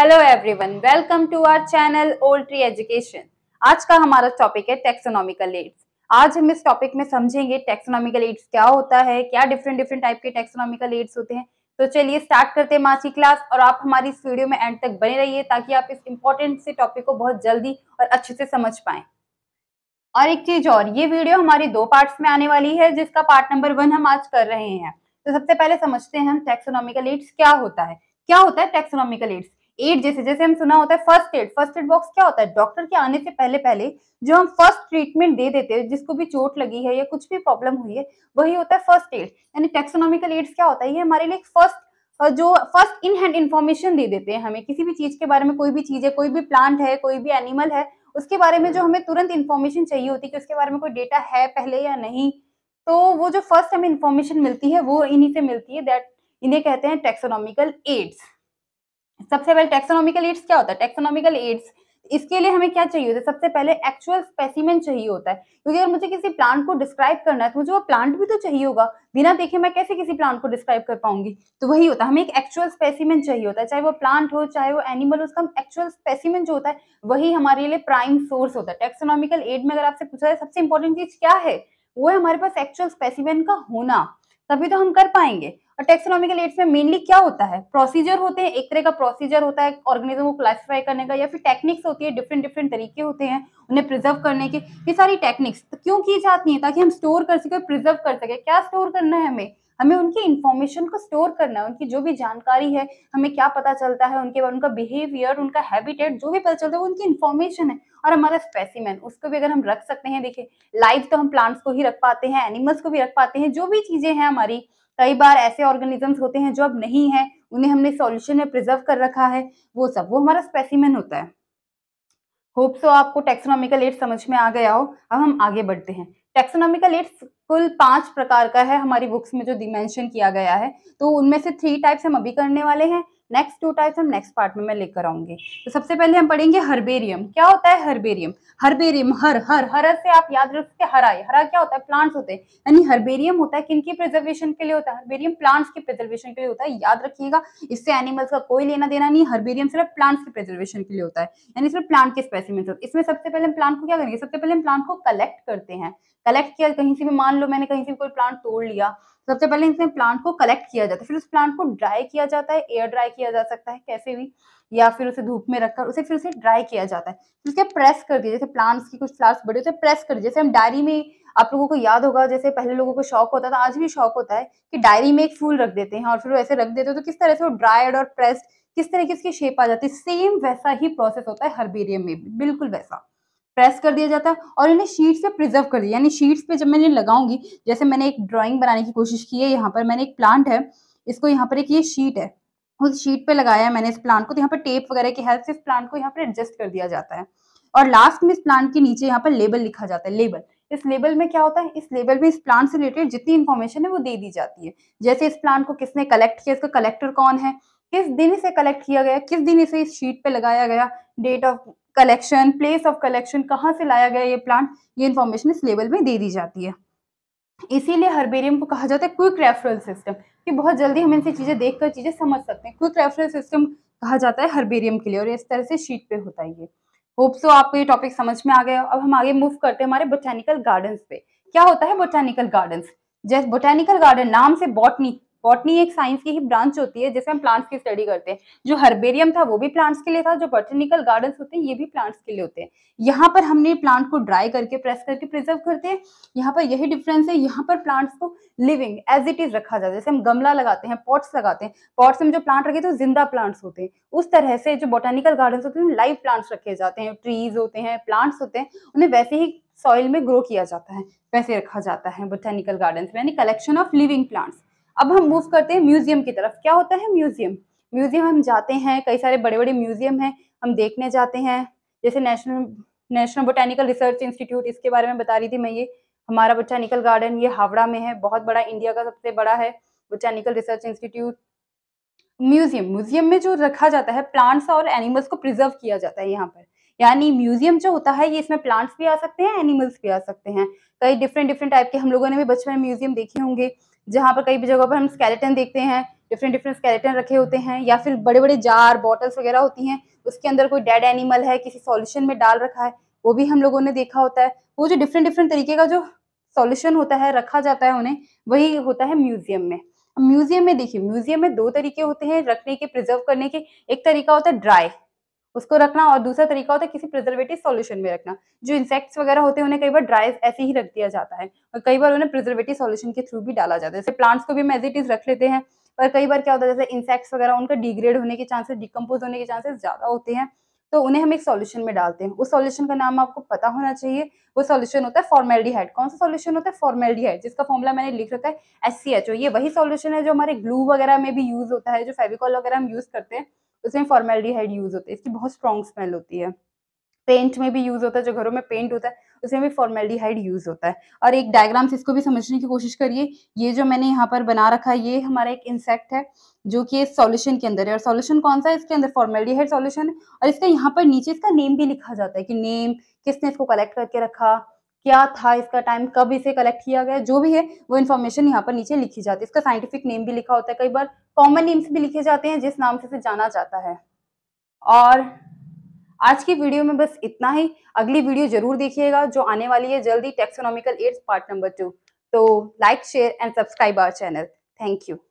hello everyone welcome to our channel old tree education आज का हमारा टॉपिक है टेक्सोनॉमिकल एड्स आज हम इस टॉपिक में समझेंगे टेक्सोनॉमिकल एड्स क्या होता है क्या डिफरेंट डिफरेंट टाइप के टेक्सोनॉमिकल एड्स होते हैं तो चलिए स्टार्ट करते हैं आज क्लास और आप हमारी इस वीडियो में एंड तक बने रहिए ताकि आप इस इम्पोर्टेंट से टॉपिक को बहुत जल्दी और अच्छे से समझ पाए और एक चीज और ये वीडियो हमारी दो पार्ट्स में आने वाली है जिसका पार्ट नंबर वन हम आज कर रहे हैं तो सबसे पहले समझते हैं हम टेक्सोनॉमिकल एड्स क्या होता है क्या होता है टेक्सोनॉमिकल एड्स एड जैसे जैसे हम सुना होता है first aid first aid box क्या होता है डॉक्टर के आने से पहले पहले जो हम फर्स्ट ट्रीटमेंट दे देते हैं जिसको भी चोट लगी है या कुछ भी प्रॉब्लम हुई है वही होता है फर्स्ट एड यानी टेक्सोनॉमिकल एड्स क्या होता है ये हमारे लिए फर्स्ट जो फर्स्ट इन हैंड इन्फॉर्मेशन दे देते हैं हमें किसी भी चीज के बारे में कोई भी चीज है कोई भी प्लांट है कोई भी एनिमल है उसके बारे में जो हमें तुरंत इन्फॉर्मेशन चाहिए होती है कि उसके बारे में कोई डेटा है पहले या नहीं तो वो जो फर्स्ट हमें इन्फॉर्मेशन मिलती है वो इन्हीं से मिलती है दैट इन्हें कहते हैं टेक्सोनॉमिकल एड्स सबसे पहले टेक्सोनॉमिकल एड्स क्या होता है टेक्सोनॉमिकल एड्स इसके लिए हमें क्या चाहिए होता है सबसे पहले एक्चुअल स्पेसिमेन चाहिए होता है क्योंकि अगर मुझे किसी प्लांट को डिस्क्राइब करना है तो मुझे वो प्लांट भी तो चाहिए होगा बिना देखे मैं कैसे किसी प्लांट को डिस्क्राइब कर पाऊंगी तो वही होता है हमें एक एक्चुअल स्पेसिमेन चाहिए होता है चाहे वो प्लांट हो चाहे वो एनिमल उसका एक्चुअल स्पेसिमेन जो होता है वही हमारे लिए प्राइम सोर्स होता है टेक्सोनॉमिकल एड में अगर आपसे पूछा जाए सबसे इंपॉर्टेंट चीज क्या है वो है हमारे पास एक्चुअल स्पेसिमेन का होना तभी तो हम कर पाएंगे और टेक्सोनॉमिकल एड्स में मेनली क्या होता है प्रोसीजर होते हैं एक तरह का प्रोसीजर होता है ऑर्गेनिज्म को क्लासिफाई करने का या फिर टेक्निक्स होती है डिफरेंट डिफरेंट तरीके होते हैं उन्हें प्रिजर्व करने के ये सारी टेक्निक्स तो क्यों की जाती है ताकि हम स्टोर कर सके प्रिजर्व कर सके क्या स्टोर करना है हमें हमें उनकी इंफॉर्मेशन को स्टोर करना है उनकी जो भी जानकारी है हमें क्या पता चलता है उनके बारे उनका बिहेवियर उनका हैबिटेट जो भी पता चलता है वो उनकी इन्फॉर्मेशन है और हमारा स्पेसिमेन उसको भी अगर हम रख सकते हैं देखिए लाइव तो हम प्लांट्स को ही रख पाते हैं एनिमल्स को भी रख पाते हैं जो भी चीज़ें हैं हमारी कई बार ऐसे ऑर्गेनिजम्स होते हैं जो अब नहीं है उन्हें हमने सॉल्यूशन में प्रिजर्व कर रखा है वो सब वो हमारा स्पेसिमेन होता है होप सो आपको टेक्सोनॉमिकल एड समझ में आ गया हो अब हम आगे बढ़ते हैं टेक्सोनॉमिकल एड्स कुल पांच प्रकार का है हमारी बुक्स में जो डिमेंशन किया गया है तो उनमें से थ्री टाइप्स हम अभी करने वाले हैं नेक्स्ट टू टाइप्स हम नेक्स्ट पार्ट में मैं लेकर आऊंगी तो सबसे पहले हम पढ़ेंगे हर्बेरियम क्या होता है हर्बेरियम हर्बेरियम हर हर हर से आप याद रख सकते हरा हरा क्या होता है प्लांट्स होते हैं यानी हर्बेरियम होता है किनकी प्रिजर्वेशन के लिए होता है हर्बेरियम प्लांट्स की प्रिजर्वेशन के लिए होता है याद रखिएगा इससे एनिमल्स का कोई लेना देना नहीं हर्बेरियम सिर्फ प्लांट्स की प्रिजर्वेशन के लिए होता है यानी सिर्फ प्लांट के स्पेसिमेंट होते इसमें सबसे पहले हम प्लांट को क्या करेंगे सबसे पहले हम प्लांट को कलेक्ट करते हैं कलेक्ट किया कहीं से भी मान लो मैंने कहीं से भी कोई प्लांट तोड़ लिया सबसे पहले इसमें प्लांट को कलेक्ट किया जाता है फिर उस प्लांट को ड्राई किया जाता है एयर ड्राई किया जा सकता है कैसे भी या फिर उसे धूप में रखकर उसे फिर उसे ड्राई किया जाता है उसके प्रेस कर दिया जैसे प्लांट्स की कुछ फ्लावर्स बड़े होते हैं प्रेस कर दिए जैसे हम डायरी में आप लोगों को याद होगा जैसे पहले लोगों को शौक होता था आज भी शौक होता है कि डायरी में एक फूल रख देते हैं और फिर वो ऐसे रख देते हैं तो किस तरह से वो ड्राइड और प्रेस्ड किस तरह की उसकी शेप आ जाती है सेम वैसा ही प्रोसेस होता है हर्बेरियम में भी बिल्कुल वैसा प्रेस कर दिया जाता है और इन्हें शीट्स पे प्रिजर्व कर दिया यानी शीट्स पे जब मैं इन्हें लगाऊंगी जैसे मैंने एक ड्राइंग बनाने की कोशिश की है यहाँ पर मैंने एक प्लांट है इसको यहाँ पर एक ये शीट है उस शीट पे लगाया है मैंने इस प्लांट को तो यहाँ पर टेप वगैरह की हेल्प से इस प्लांट को यहाँ पर एडजस्ट कर दिया जाता है और लास्ट में इस प्लांट के नीचे यहाँ पर लेबल लिखा जाता है लेबल इस लेबल में क्या होता है इस लेबल में इस प्लांट से रिलेटेड जितनी इन्फॉर्मेशन है वो दे दी जाती है जैसे इस प्लांट को किसने कलेक्ट किया इसका कलेक्टर कौन है किस दिन इसे कलेक्ट किया गया किस दिन इसे इस शीट पे लगाया गया date of collection place of collection कहाँ से लाया गया ये प्लांट ये इन्फॉर्मेशन इस लेवल में दे दी जाती है इसीलिए हर्बेरियम को कहा जाता है क्विक रेफरल सिस्टम कि बहुत जल्दी हम इनसे चीज़ें देखकर चीज़ें समझ सकते हैं क्विक रेफरल सिस्टम कहा जाता है हर्बेरियम के लिए और इस तरह से शीट पे होता है ये होप सो आपको ये टॉपिक समझ में आ गया अब हम आगे मूव करते हैं हमारे बोटेनिकल गार्डन पे क्या होता है बोटैनिकल गार्डन जैसे बोटेनिकल गार्डन नाम से बॉटनी बॉटनी एक साइंस की ही ब्रांच होती है जिसमें हम प्लांट्स की स्टडी करते हैं जो हर्बेरियम था वो भी प्लांट्स के लिए था जो बॉटनिकल गार्डन्स होते हैं ये भी प्लांट्स के लिए होते हैं यहाँ पर हमने प्लांट को ड्राई करके प्रेस करके प्रिजर्व करते हैं यहाँ पर यही डिफरेंस है यहाँ पर प्लांट्स को लिविंग एज इट इज रखा जाता है जैसे हम गमला लगाते हैं पॉट्स लगाते हैं पॉट्स में जो प्लांट रखे तो जिंदा प्लांट्स होते हैं उस तरह से जो बॉटनिकल गार्डन्स होते हैं लाइव प्लांट्स रखे जाते हैं ट्रीज होते हैं प्लांट्स होते हैं उन्हें वैसे ही सॉइल में ग्रो किया जाता है वैसे रखा जाता है बोटेनिकल गार्डन्स यानी कलेक्शन ऑफ लिविंग प्लांट्स अब हम मूव करते हैं म्यूजियम की तरफ क्या होता है म्यूजियम म्यूजियम हम जाते हैं कई सारे बड़े बड़े म्यूजियम हैं हम देखने जाते हैं जैसे national national botanical research institute इसके बारे में बता रही थी मैं ये हमारा बोटेनिकल गार्डन ये हावड़ा में है बहुत बड़ा इंडिया का सबसे बड़ा है botanical research institute museum museum में जो रखा जाता है प्लांट्स और एनिमल्स को प्रिजर्व किया जाता है यहाँ पर यानी म्यूजियम जो होता है ये इसमें प्लांट्स भी आ सकते हैं एनिमल्स भी आ सकते हैं कई डिफरेंट डिफरेंट टाइप के हम लोगों ने भी बचपन में म्यूजियम देखे होंगे जहाँ पर कई जगह पर हम स्केलेटन देखते हैं डिफरेंट डिफरेंट स्केलेटन रखे होते हैं या फिर बड़े बड़े जार बॉटल्स वगैरह होती हैं उसके अंदर कोई डेड एनिमल है किसी सॉल्यूशन में डाल रखा है वो भी हम लोगों ने देखा होता है वो जो डिफरेंट डिफरेंट तरीके का जो सॉल्यूशन होता है रखा जाता है उन्हें वही होता है म्यूजियम में म्यूजियम में देखिए म्यूजियम में दो तरीके होते हैं रखने के प्रिजर्व करने के एक तरीका होता है ड्राई उसको रखना और दूसरा तरीका होता है किसी प्रिजर्वेटिव सॉल्यूशन में रखना जो इंसेक्ट्स वगैरह होते हैं उन्हें कई बार ड्राई ऐसे ही रख दिया जाता है और कई बार उन्हें प्रिजर्वेटिव सॉल्यूशन के थ्रू भी डाला जाता है जैसे प्लांट्स को भी हम एजिटिव इट इज रख लेते हैं पर कई बार क्या होता है जैसे इंसेक्ट्स वगैरह उनका डिग्रेड होने के चांसेस डिकम्पोज होने के चांसेस ज़्यादा होते हैं तो उन्हें हम एक सॉल्यूशन में डालते हैं उस सॉल्यूशन का नाम आपको पता होना चाहिए वो सॉल्यूशन होता है फॉर्मेल्डिहाइड कौन सा सॉल्यूशन होता है फॉर्मेल्डिहाइड जिसका फॉर्मूला मैंने लिख रखा है एस सी एच ओ ये वही सॉल्यूशन है जो हमारे ग्लू वगैरह में भी यूज होता है जो फेविकॉल वगैरह हम यूज करते हैं उसमें फॉर्मेलिटीहाइड यूज़ होते हैं इसकी बहुत स्ट्रॉन्ग स्मेल होती है पेंट में भी यूज़ होता है जो घरों में पेंट होता है उसमें भी फॉर्मेलिटीहाइड यूज़ होता है और एक डायग्राम से इसको भी समझने की कोशिश करिए ये जो मैंने यहाँ पर बना रखा है ये हमारा एक इंसेक्ट है जो कि सॉल्यूशन के अंदर है और सॉल्यूशन कौन सा है इसके अंदर फॉर्मेलिटीहाइड सॉल्यूशन है और इसका यहाँ पर नीचे इसका नेम भी लिखा जाता है कि नेम किसने इसको कलेक्ट करके रखा क्या था इसका टाइम कब इसे कलेक्ट किया गया जो भी है वो इन्फॉर्मेशन यहाँ पर नीचे लिखी जाती है इसका साइंटिफिक नेम भी लिखा होता है कई बार कॉमन नेम्स भी लिखे जाते हैं जिस नाम से इसे जाना जाता है और आज की वीडियो में बस इतना ही अगली वीडियो जरूर देखिएगा जो आने वाली है जल्दी taxonomical aids part number two तो like share and subscribe our channel thank you